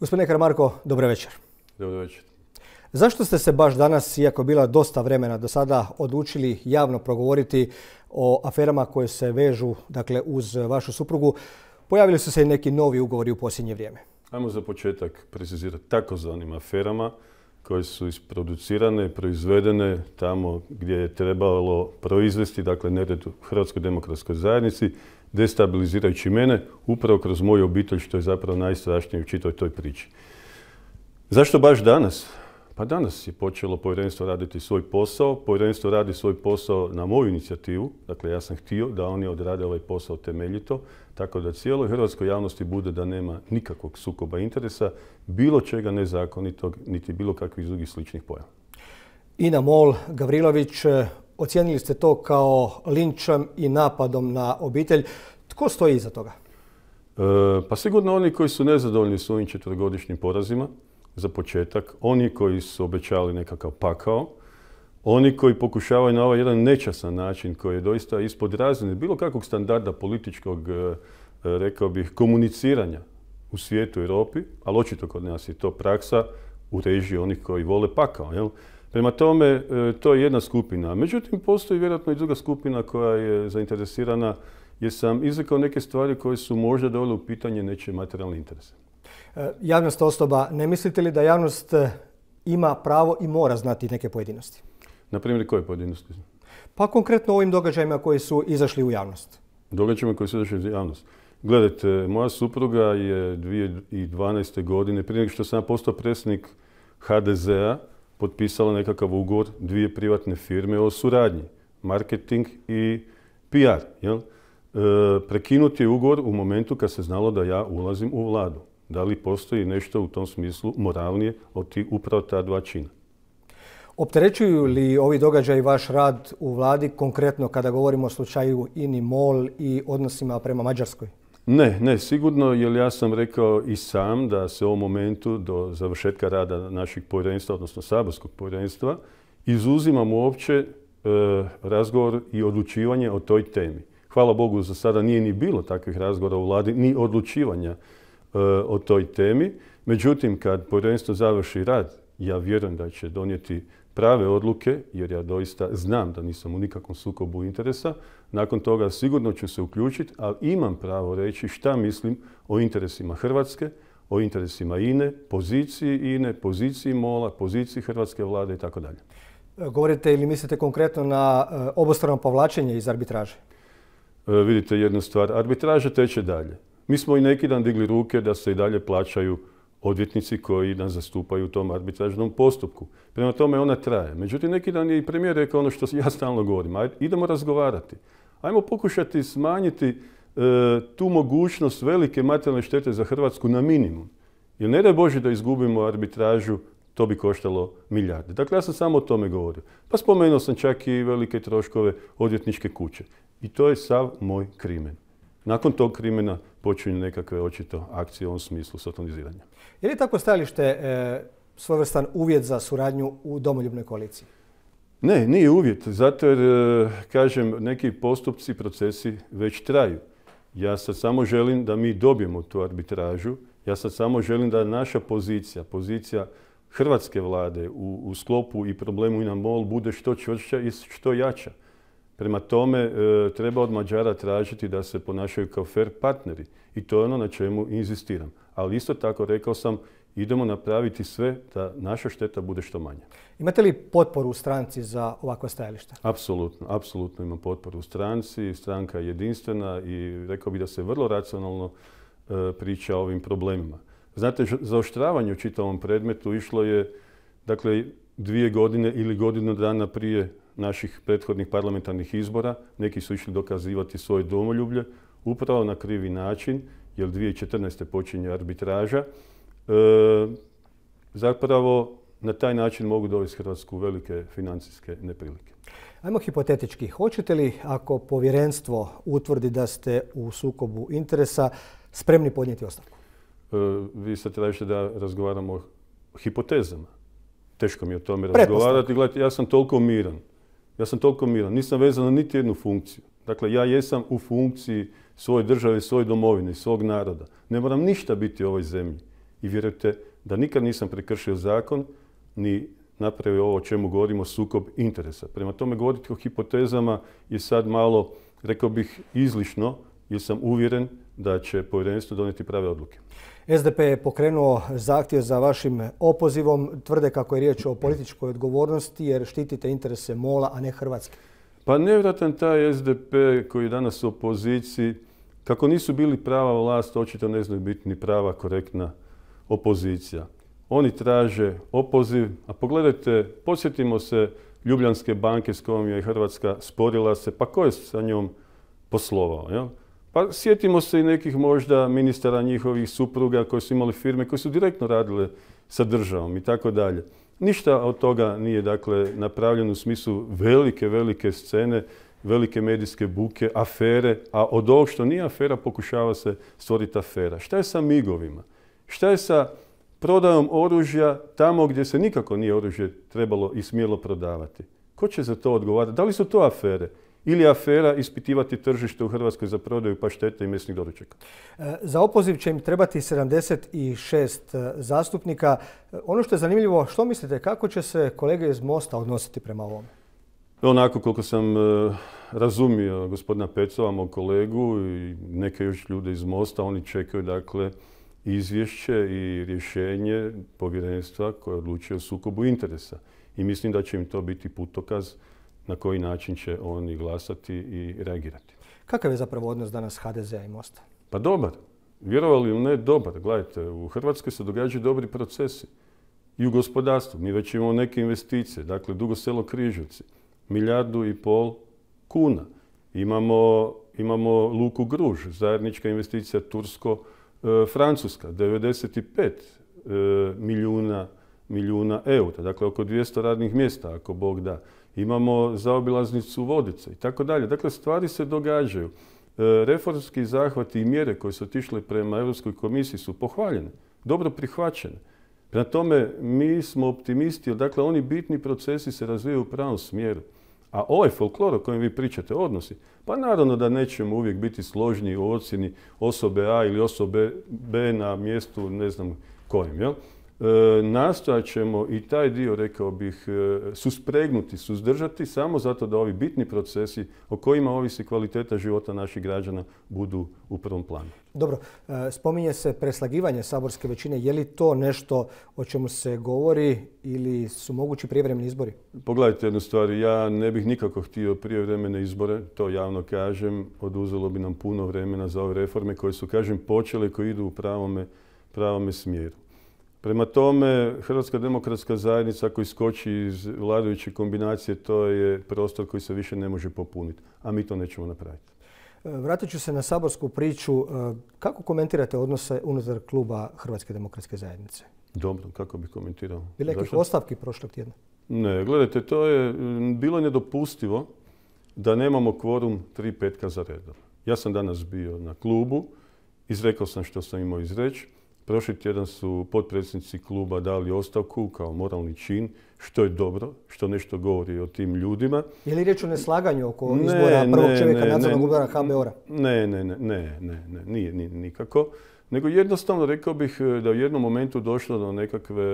Gospodine Karamarko, dobro večer. Dobro večer. Zašto ste se baš danas, iako je bila dosta vremena do sada, odlučili javno progovoriti o aferama koje se vežu dakle, uz vašu suprugu? Pojavili su se i neki novi ugovori u posljednje vrijeme. Ajmo za početak precizirati takozvanim aferama koje su isproducirane, proizvedene tamo gdje je trebalo proizvesti, dakle nered u Hrvatskoj demokratskoj zajednici destabilizirajući mene upravo kroz moju obitelj što je zapravo najstrašnije u čitoj toj priči. Zašto baš danas? Pa danas je počelo povjerenstvo raditi svoj posao. Povjerenstvo radi svoj posao na moju inicijativu. Dakle, ja sam htio da oni odrade ovaj posao temeljito, tako da cijeloj hrvatskoj javnosti bude da nema nikakvog sukoba interesa, bilo čega nezakonitog, niti bilo kakvih drugih sličnih pojava. Ina Mol, Gavrilović, Ocijenili ste to kao linčem i napadom na obitelj. Tko stoji iza toga? E, pa sigurno oni koji su nezadovoljni s ovim četvrgodišnjim porazima, za početak. Oni koji su obećali nekakav pakao. Oni koji pokušavaju na ovaj jedan nečasan način koji je doista ispod razine bilo kakvog standarda političkog, e, e, rekao bih, komuniciranja u svijetu Europi, ali očito kod nas je to praksa u režiji onih koji vole pakao. Jel? Prema tome, e, to je jedna skupina. Međutim, postoji vjerojatno i druga skupina koja je zainteresirana jer sam izrekao neke stvari koje su možda dovele u pitanje nečije materijalne interese. E, javnost osoba, ne mislite li da javnost e, ima pravo i mora znati neke pojedinosti? Na primjer, koje pojedinosti? Pa konkretno ovim događajima koji su izašli u javnost. Događajima koji su izašli u javnost. Gledajte, moja supruga je 2012. godine, prije nego što sam postao predsjednik HDZ-a, potpisala nekakav ugovor dvije privatne firme o suradnji, marketing i PR. Jel? E, je ugovor u momentu kad se znalo da ja ulazim u vladu. Da li postoji nešto u tom smislu moralnije od ti, upravo ta dva čina? Opterećuju li ovi događaji vaš rad u vladi, konkretno kada govorimo o slučaju Inimol i odnosima prema Mađarskoj? Ne, ne, sigurno, jer ja sam rekao i sam da se u ovom momentu do završetka rada našeg povjerenstva, odnosno saborskog povjerenstva, izuzimam uopće e, razgovor i odlučivanje o toj temi. Hvala Bogu, za sada nije ni bilo takvih razgovora u vladi, ni odlučivanja e, o toj temi. Međutim, kad povjerenstvo završi rad, ja vjerujem da će donijeti prave odluke, jer ja doista znam da nisam u nikakvom sukobu interesa, nakon toga sigurno ću se uključiti, ali imam pravo reći šta mislim o interesima Hrvatske, o interesima INE, poziciji INE, poziciji MOLA, poziciji Hrvatske vlade dalje. Govorite ili mislite konkretno na eh, obostrano povlačenje iz arbitraže? E, vidite jednu stvar, arbitraža teče dalje. Mi smo i neki dan digli ruke da se i dalje plaćaju odvjetnici koji nas zastupaju u tom arbitražnom postupku. Prema tome ona traje. Međutim, neki dan je i premijer rekao ono što ja stalno govorim. Ajde, idemo razgovarati. Ajmo pokušati smanjiti e, tu mogućnost velike materijalne štete za Hrvatsku na minimum. Jer ne daj Bože da izgubimo arbitražu, to bi koštalo milijarde. Dakle, ja sam samo o tome govorio. Pa spomenuo sam čak i velike troškove odvjetničke kuće. I to je sav moj krimen. Nakon tog krimena počinju nekakve očito akcije u ovom smislu sotoniziranja. Je li tako stajalište e, svojvrstan uvjet za suradnju u domoljubnoj koaliciji? Ne, nije uvjet. Zato jer, e, kažem, neki postupci, procesi već traju. Ja sad samo želim da mi dobijemo tu arbitražu. Ja sad samo želim da naša pozicija, pozicija hrvatske vlade u, u sklopu i problemu i na mol bude što čvršća i što jača. Prema tome, e, treba od Mađara tražiti da se ponašaju kao fair partneri i to je ono na čemu inzistiram. Ali isto tako rekao sam, idemo napraviti sve da naša šteta bude što manja. Imate li potporu u stranci za ovakva stajališta? Apsolutno, apsolutno imam potporu u stranci. Stranka je jedinstvena i rekao bih da se vrlo racionalno e, priča o ovim problemima. Znate, zaoštravanje u čitavom predmetu išlo je dakle, dvije godine ili godinu dana prije naših prethodnih parlamentarnih izbora, neki su išli dokazivati svoje domoljublje, upravo na krivi način, jer 2014. počinje arbitraža, e, zapravo na taj način mogu dovesti Hrvatsku velike financijske neprilike. Ajmo hipotetički. Hoćete li, ako povjerenstvo utvrdi da ste u sukobu interesa, spremni podnijeti ostavku? E, vi sad tražite da razgovaramo o hipotezama. Teško mi je o tome razgovarati. Gledajte, ja sam toliko miran ja sam toliko miran, nisam vezan na niti jednu funkciju. Dakle, ja jesam u funkciji svoje države, svoje domovine, svog naroda. Ne moram ništa biti u ovoj zemlji. I vjerujte da nikad nisam prekršio zakon, ni napravio ovo o čemu govorimo, sukob interesa. Prema tome, govoriti o hipotezama je sad malo, rekao bih, izlišno, jer sam uvjeren da će povjerenstvo donijeti prave odluke. SDP je pokrenuo zahtjev za vašim opozivom. Tvrde kako je riječ o političkoj odgovornosti jer štitite interese Mola, a ne Hrvatske. Pa nevratan taj SDP koji je danas u opoziciji, kako nisu bili prava vlast, očito ne znaju biti ni prava korektna opozicija. Oni traže opoziv, a pogledajte, posjetimo se Ljubljanske banke s kojom je Hrvatska sporila se, pa ko je sa njom poslovao? Jel? Pa sjetimo se i nekih možda ministara njihovih supruga koji su imali firme koje su direktno radile sa državom i tako dalje. Ništa od toga nije dakle napravljeno u smislu velike, velike scene, velike medijske buke, afere, a od ovog što nije afera pokušava se stvoriti afera. Šta je sa migovima? Šta je sa prodajom oružja tamo gdje se nikako nije oružje trebalo i smjelo prodavati? Ko će za to odgovarati? Da li su to afere? ili afera ispitivati tržište u Hrvatskoj za prodaju paštete i mesnih doručaka. E, za opoziv će im trebati 76 e, zastupnika. E, ono što je zanimljivo, što mislite, kako će se kolege iz Mosta odnositi prema ovome? Onako koliko sam razumio gospodina Pecova, mog kolegu i neke još ljude iz Mosta, oni čekaju dakle izvješće i rješenje povjerenstva koje odlučuje o sukobu interesa. I mislim da će im to biti putokaz na koji način će oni glasati i reagirati. Kakav je zapravo odnos danas HDZ-a i Mosta? Pa dobar. Vjerovali ili ne, dobar. Gledajte, u Hrvatskoj se događaju dobri procesi. I u gospodarstvu. Mi već imamo neke investicije. Dakle, Dugo selo Križevci. Milijardu i pol kuna. Imamo, imamo Luku Gruž, zajednička investicija Tursko-Francuska. E, 95 e, milijuna kuna milijuna eura, dakle oko 200 radnih mjesta ako Bog da. Imamo zaobilaznicu vodice i tako dalje. Dakle, stvari se događaju. E, reformski zahvati i mjere koje su otišle prema Europskoj komisiji su pohvaljene, dobro prihvaćene. Prema tome, mi smo optimisti, dakle oni bitni procesi se razvijaju u pravom smjeru. A ovaj folklor o kojem vi pričate, odnosi, pa naravno da nećemo uvijek biti složni u ocjeni osobe A ili osobe B na mjestu ne znam kojem. Jel? E, nastojat ćemo i taj dio, rekao bih, e, suspregnuti, suzdržati samo zato da ovi bitni procesi o kojima ovisi kvaliteta života naših građana budu u prvom planu. Dobro, e, spominje se preslagivanje saborske većine. Je li to nešto o čemu se govori ili su mogući prijevremeni izbori? Pogledajte jednu stvar. Ja ne bih nikako htio prijevremene izbore, to javno kažem. Oduzelo bi nam puno vremena za ove reforme koje su, kažem, počele, koje idu u pravome, pravome smjeru. Prema tome, Hrvatska demokratska zajednica ako iskoči iz vladajuće kombinacije, to je prostor koji se više ne može popuniti, a mi to nećemo napraviti. E, vratit ću se na saborsku priču. E, kako komentirate odnose unutar kluba Hrvatske demokratske zajednice? Dobro, kako bih komentirao? Bilo je ostavki prošlog tjedna? Ne, gledajte, to je bilo nedopustivo da nemamo kvorum tri petka za redom. Ja sam danas bio na klubu, izrekao sam što sam imao izreći. Prošli tjedan su potpredsjednici kluba dali ostavku kao moralni čin, što je dobro, što nešto govori o tim ljudima. Je li riječ o neslaganju oko izbora prvog ne, čovjeka nadzornog a Ne, ne, ne, ne, nije nikako. Nego jednostavno rekao bih eh, da u jednom momentu došlo do nekakve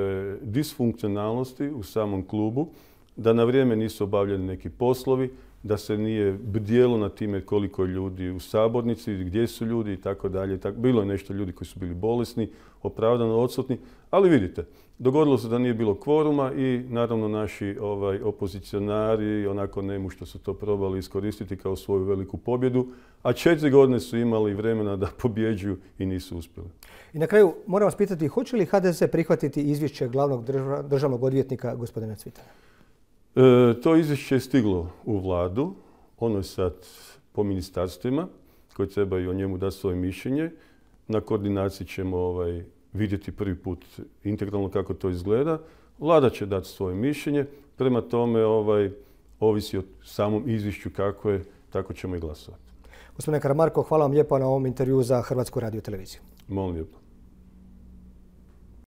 disfunkcionalnosti u samom klubu da na vrijeme nisu obavljeni neki poslovi, da se nije bdjelo na time koliko je ljudi u sabornici, gdje su ljudi i tako dalje. Bilo je nešto ljudi koji su bili bolesni, opravdano odsutni, ali vidite, dogodilo se da nije bilo kvoruma i naravno naši ovaj, opozicionari, onako nemu što su to probali iskoristiti kao svoju veliku pobjedu, a četiri godine su imali vremena da pobjeđuju i nisu uspjeli. I na kraju moram vas pitati, hoće li HDZ prihvatiti izvješće glavnog državnog odvjetnika gospodina Cvitana? E, to izvješće je stiglo u vladu, ono je sad po ministarstvima koji trebaju o njemu dati svoje mišljenje. Na koordinaciji ćemo ovaj, vidjeti prvi put integralno kako to izgleda. Vlada će dati svoje mišljenje, prema tome ovaj, ovisi o samom izvješću kako je, tako ćemo i glasovati. Gospodine Karamarko, hvala vam lijepo na ovom intervju za Hrvatsku televiziju. Molim lijepo.